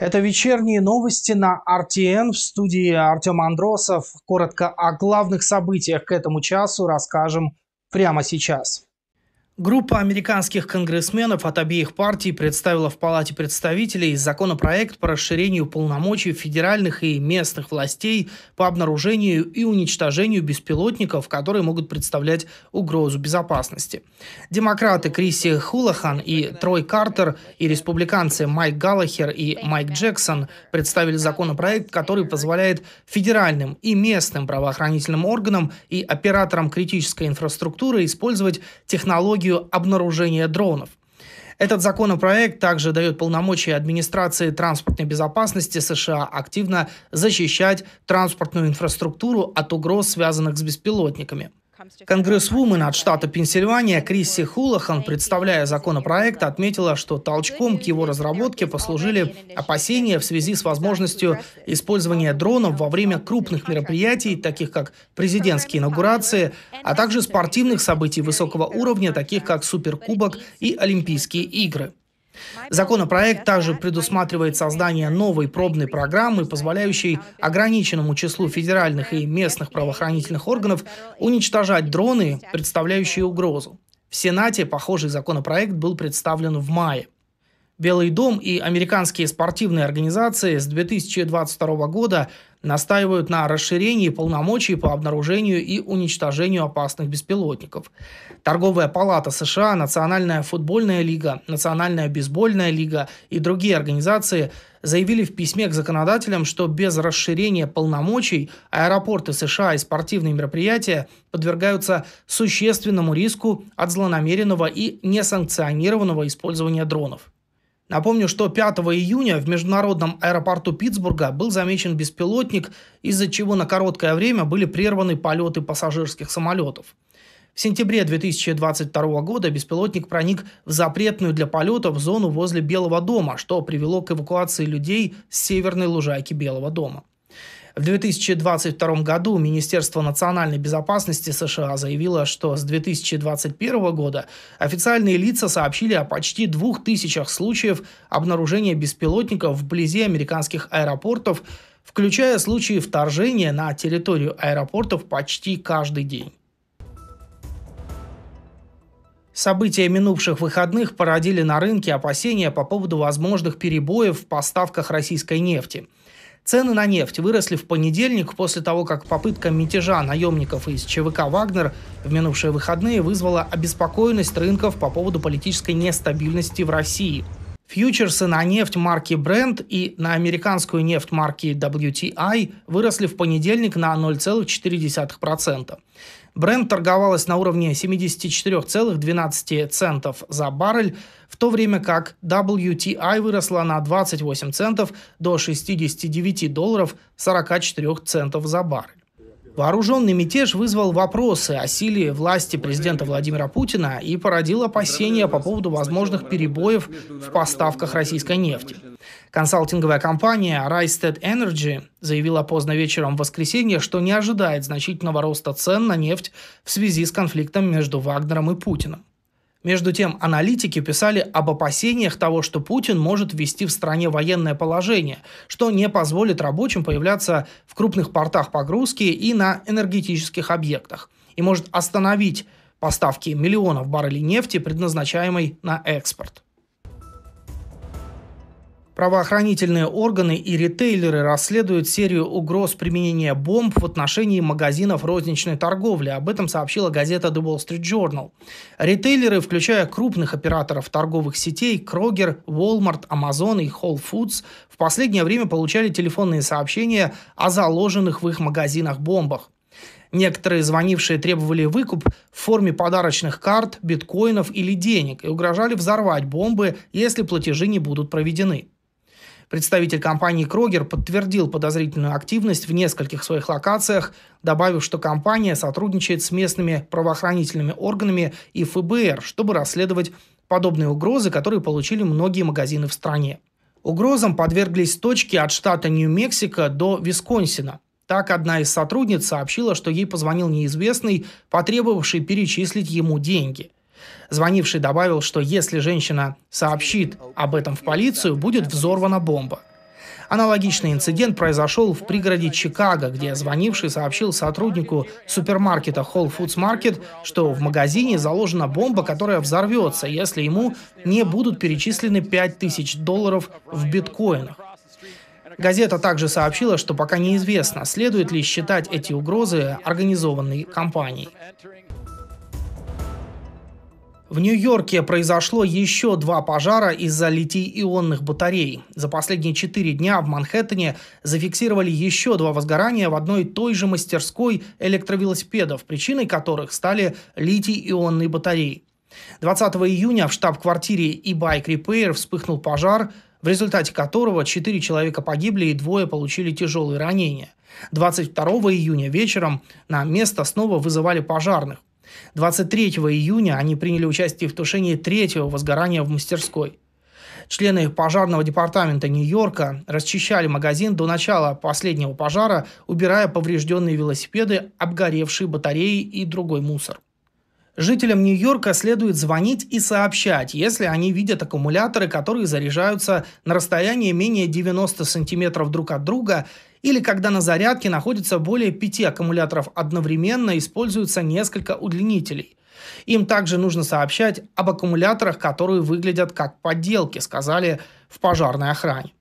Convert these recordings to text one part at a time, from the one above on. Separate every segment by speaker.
Speaker 1: Это вечерние новости на RTN в студии Артем Андросов. Коротко о главных событиях к этому часу расскажем прямо сейчас. Группа американских конгрессменов от обеих партий представила в Палате представителей законопроект по расширению полномочий федеральных и местных властей по обнаружению и уничтожению беспилотников, которые могут представлять угрозу безопасности. Демократы Криси Хулахан и Трой Картер и республиканцы Майк Галлахер и Майк Джексон представили законопроект, который позволяет федеральным и местным правоохранительным органам и операторам критической инфраструктуры использовать технологию технологию обнаружения дронов. Этот законопроект также дает полномочия администрации транспортной безопасности США активно защищать транспортную инфраструктуру от угроз, связанных с беспилотниками. Конгрессвумен от штата Пенсильвания Крисси Хулахан, представляя законопроект, отметила, что толчком к его разработке послужили опасения в связи с возможностью использования дронов во время крупных мероприятий, таких как президентские инаугурации, а также спортивных событий высокого уровня, таких как Суперкубок и Олимпийские игры. Законопроект также предусматривает создание новой пробной программы, позволяющей ограниченному числу федеральных и местных правоохранительных органов уничтожать дроны, представляющие угрозу. В Сенате похожий законопроект был представлен в мае. Белый дом и американские спортивные организации с 2022 года настаивают на расширении полномочий по обнаружению и уничтожению опасных беспилотников. Торговая палата США, Национальная футбольная лига, Национальная бейсбольная лига и другие организации заявили в письме к законодателям, что без расширения полномочий аэропорты США и спортивные мероприятия подвергаются существенному риску от злонамеренного и несанкционированного использования дронов. Напомню, что 5 июня в международном аэропорту Питтсбурга был замечен беспилотник, из-за чего на короткое время были прерваны полеты пассажирских самолетов. В сентябре 2022 года беспилотник проник в запретную для полетов зону возле Белого дома, что привело к эвакуации людей с северной лужайки Белого дома. В 2022 году Министерство национальной безопасности США заявило, что с 2021 года официальные лица сообщили о почти двух тысячах случаев обнаружения беспилотников вблизи американских аэропортов, включая случаи вторжения на территорию аэропортов почти каждый день. События минувших выходных породили на рынке опасения по поводу возможных перебоев в поставках российской нефти – Цены на нефть выросли в понедельник после того, как попытка мятежа наемников из ЧВК «Вагнер» в минувшие выходные вызвала обеспокоенность рынков по поводу политической нестабильности в России – Фьючерсы на нефть марки Brent и на американскую нефть марки WTI выросли в понедельник на 0,4%. Brent торговалась на уровне 74,12 центов за баррель, в то время как WTI выросла на 28 центов до 69 долларов 44 центов за баррель. Вооруженный мятеж вызвал вопросы о силе власти президента Владимира Путина и породил опасения по поводу возможных перебоев в поставках российской нефти. Консалтинговая компания Rystad Energy заявила поздно вечером в воскресенье, что не ожидает значительного роста цен на нефть в связи с конфликтом между Вагнером и Путиным. Между тем, аналитики писали об опасениях того, что Путин может ввести в стране военное положение, что не позволит рабочим появляться в крупных портах погрузки и на энергетических объектах, и может остановить поставки миллионов баррелей нефти, предназначаемой на экспорт. Правоохранительные органы и ритейлеры расследуют серию угроз применения бомб в отношении магазинов розничной торговли. Об этом сообщила газета The Wall Street Journal. Ритейлеры, включая крупных операторов торговых сетей Kroger, Walmart, Amazon и Whole Foods, в последнее время получали телефонные сообщения о заложенных в их магазинах бомбах. Некоторые звонившие требовали выкуп в форме подарочных карт, биткоинов или денег и угрожали взорвать бомбы, если платежи не будут проведены. Представитель компании Крогер подтвердил подозрительную активность в нескольких своих локациях, добавив, что компания сотрудничает с местными правоохранительными органами и ФБР, чтобы расследовать подобные угрозы, которые получили многие магазины в стране. Угрозам подверглись точки от штата Нью-Мексико до Висконсина. Так одна из сотрудниц сообщила, что ей позвонил неизвестный, потребовавший перечислить ему деньги – Звонивший добавил, что если женщина сообщит об этом в полицию, будет взорвана бомба. Аналогичный инцидент произошел в пригороде Чикаго, где звонивший сообщил сотруднику супермаркета Whole Foods Market, что в магазине заложена бомба, которая взорвется, если ему не будут перечислены 5000 долларов в биткоинах. Газета также сообщила, что пока неизвестно, следует ли считать эти угрозы организованной компанией. В Нью-Йорке произошло еще два пожара из-за литий-ионных батарей. За последние четыре дня в Манхэттене зафиксировали еще два возгорания в одной и той же мастерской электровелосипедов, причиной которых стали литий-ионные батареи. 20 июня в штаб-квартире e-bike repair вспыхнул пожар, в результате которого четыре человека погибли и двое получили тяжелые ранения. 22 июня вечером на место снова вызывали пожарных. 23 июня они приняли участие в тушении третьего возгорания в мастерской. Члены пожарного департамента Нью-Йорка расчищали магазин до начала последнего пожара, убирая поврежденные велосипеды, обгоревшие батареи и другой мусор. Жителям Нью-Йорка следует звонить и сообщать, если они видят аккумуляторы, которые заряжаются на расстоянии менее 90 сантиметров друг от друга или когда на зарядке находится более пяти аккумуляторов одновременно, используются несколько удлинителей. Им также нужно сообщать об аккумуляторах, которые выглядят как подделки, сказали в пожарной охране.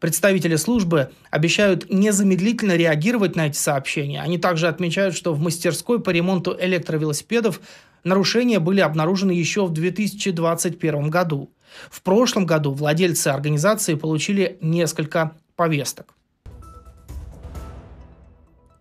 Speaker 1: Представители службы обещают незамедлительно реагировать на эти сообщения. Они также отмечают, что в мастерской по ремонту электровелосипедов нарушения были обнаружены еще в 2021 году. В прошлом году владельцы организации получили несколько повесток.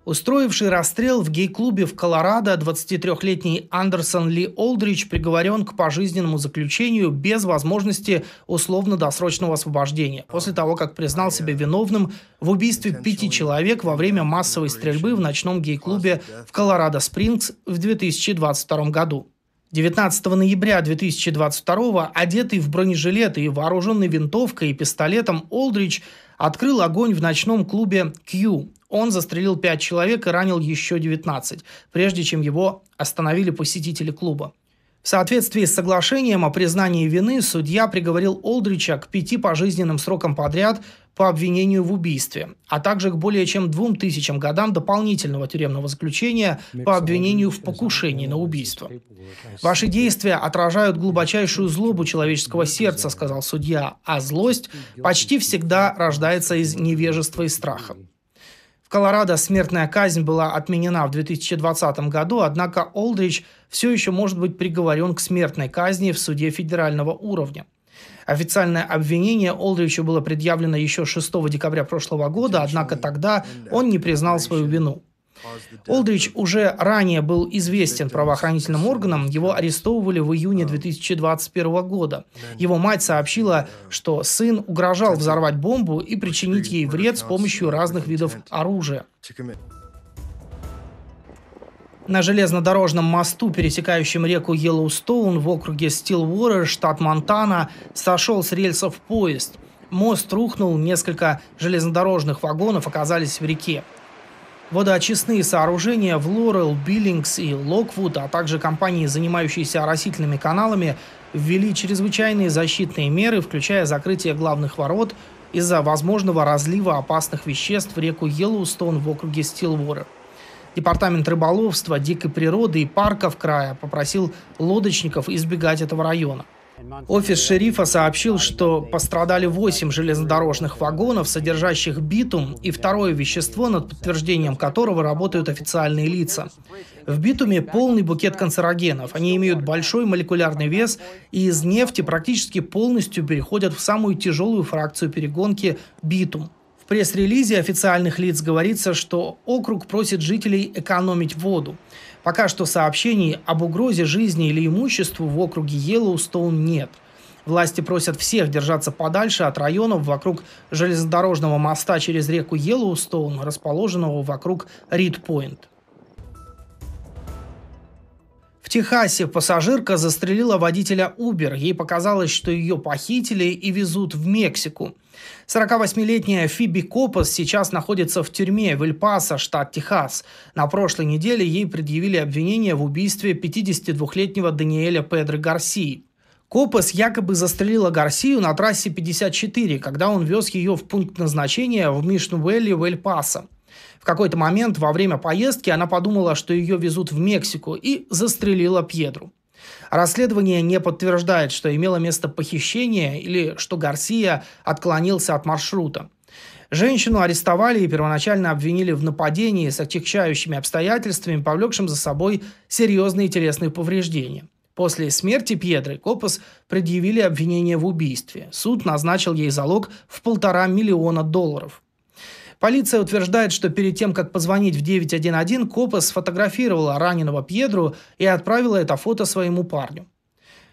Speaker 1: Устроивший расстрел в гей-клубе в Колорадо 23-летний Андерсон Ли Олдрич приговорен к пожизненному заключению без возможности условно-досрочного освобождения после а, того, как признал себя виновным в убийстве пяти человек во время массовой стрельбы в ночном гей-клубе в Колорадо-Спрингс в 2022 году. 19 ноября 2022 одетый в бронежилет и вооруженный винтовкой и пистолетом Олдрич открыл огонь в ночном клубе Q он застрелил 5 человек и ранил еще 19, прежде чем его остановили посетители клуба. В соответствии с соглашением о признании вины судья приговорил Олдрича к пяти пожизненным срокам подряд по обвинению в убийстве, а также к более чем двум тысячам годам дополнительного тюремного заключения по обвинению в покушении на убийство. «Ваши действия отражают глубочайшую злобу человеческого сердца», — сказал судья, «а злость почти всегда рождается из невежества и страха». Колорадо смертная казнь была отменена в 2020 году, однако Олдрич все еще может быть приговорен к смертной казни в суде федерального уровня. Официальное обвинение Олдричу было предъявлено еще 6 декабря прошлого года, однако тогда он не признал свою вину. Олдрич уже ранее был известен правоохранительным органам, его арестовывали в июне 2021 года. Его мать сообщила, что сын угрожал взорвать бомбу и причинить ей вред с помощью разных видов оружия. На железнодорожном мосту, пересекающем реку Йеллоустоун в округе Стилвора, штат Монтана, сошел с рельсов поезд. Мост рухнул, несколько железнодорожных вагонов оказались в реке. Водоочистные сооружения в Лорел, Биллингс и Локвуд, а также компании, занимающиеся оросительными каналами, ввели чрезвычайные защитные меры, включая закрытие главных ворот из-за возможного разлива опасных веществ в реку Йеллоустон в округе Стилвора. Департамент рыболовства, дикой природы и парков края попросил лодочников избегать этого района. Офис шерифа сообщил, что пострадали 8 железнодорожных вагонов, содержащих битум и второе вещество, над подтверждением которого работают официальные лица. В битуме полный букет канцерогенов. Они имеют большой молекулярный вес и из нефти практически полностью переходят в самую тяжелую фракцию перегонки – битум – в пресс-релизе официальных лиц говорится, что округ просит жителей экономить воду. Пока что сообщений об угрозе жизни или имуществу в округе Йеллоустоун нет. Власти просят всех держаться подальше от районов вокруг железнодорожного моста через реку Йеллоустоун, расположенного вокруг Ридпойнт. В Техасе пассажирка застрелила водителя Uber. Ей показалось, что ее похитили и везут в Мексику – 48-летняя Фиби Копос сейчас находится в тюрьме в Эль-Пасо, штат Техас. На прошлой неделе ей предъявили обвинение в убийстве 52-летнего Даниэля Педро Гарсии. Копос якобы застрелила Гарсию на трассе 54, когда он вез ее в пункт назначения в Мишнуэлле в Эль-Пасо. В какой-то момент во время поездки она подумала, что ее везут в Мексику и застрелила Пьедру. Расследование не подтверждает, что имело место похищение или что Гарсия отклонился от маршрута. Женщину арестовали и первоначально обвинили в нападении с отягчающими обстоятельствами, повлекшим за собой серьезные телесные повреждения. После смерти Пьедры Копас предъявили обвинение в убийстве. Суд назначил ей залог в полтора миллиона долларов. Полиция утверждает, что перед тем, как позвонить в 911, копа сфотографировала раненого Пьедру и отправила это фото своему парню.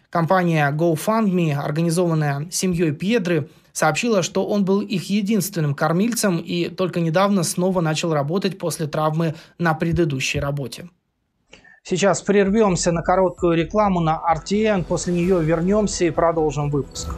Speaker 1: Компания GoFundMe, организованная семьей Пьедры, сообщила, что он был их единственным кормильцем и только недавно снова начал работать после травмы на предыдущей работе. Сейчас прервемся на короткую рекламу на RTN, после нее вернемся и продолжим выпуск.